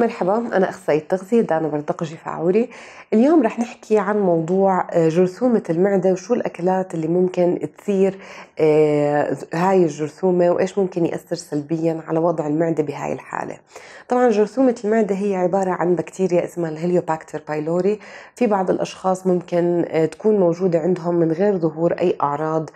مرحبا أنا أخصائية تغذية دانا برتقجي فعوري اليوم رح نحكي عن موضوع آه، جرثومة المعدة وشو الأكلات اللي ممكن تثير آه، هاي الجرثومة وإيش ممكن يأثر سلبيا على وضع المعدة بهاي الحالة طبعا جرثومة المعدة هي عبارة عن بكتيريا اسمها الهليوباكتر بايلوري في بعض الأشخاص ممكن آه، تكون موجودة عندهم من غير ظهور أي أعراض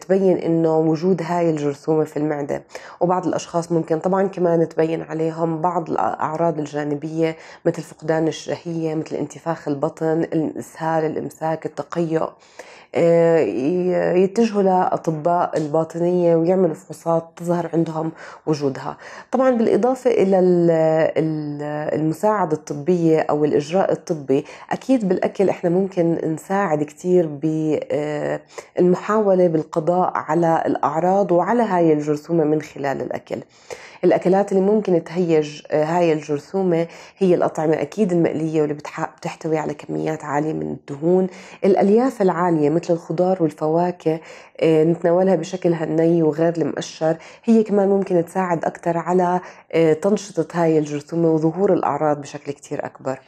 تبين إنه وجود هاي الجرثومة في المعدة وبعض الأشخاص ممكن طبعا كمان تبين عليهم بعض الأعراض الجانبية مثل فقدان الشهية مثل انتفاخ البطن الإسهال الإمساك التقيؤ آه، يتجهوا لأطباء الباطنية ويعملوا فحوصات تظهر عندهم وجودها طبعا بالإضافة إلى المساعدة الطبية أو الإجراء الطبي أكيد بالأكل إحنا ممكن نساعد كثير بالمحاولة آه، بالقضاء على الأعراض وعلى هاي الجرثومة من خلال الأكل الاكلات اللي ممكن تهيج آه، هاي الجرثومه هي الاطعمه اكيد المقليه واللي بتحتوي على كميات عاليه من الدهون الالياف العاليه مثل مثل الخضار والفواكه آه، نتناولها بشكل هني وغير المقشر هي كمان ممكن تساعد أكثر على آه، تنشطة هاي الجرثومة وظهور الأعراض بشكل كتير أكبر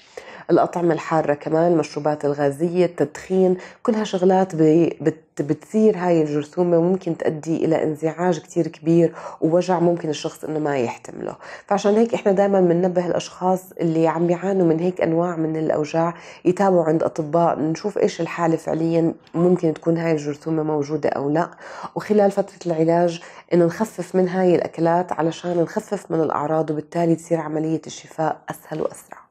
الأطعمة الحارة كمان المشروبات الغازية التدخين كلها شغلات بت بتصير هاي الجرثومة وممكن تؤدي إلى انزعاج كثير كبير ووجع ممكن الشخص إنه ما يحتمله فعشان هيك إحنا دائما بننبه الأشخاص اللي عم بيعانوا من هيك أنواع من الأوجاع يتابعوا عند أطباء نشوف إيش الحالة فعليا ممكن تكون هاي الجرثومة موجودة أو لا وخلال فترة العلاج إنه نخفف من هاي الأكلات علشان نخفف من الأعراض وبالتالي تصير عملية الشفاء أسهل وأسرع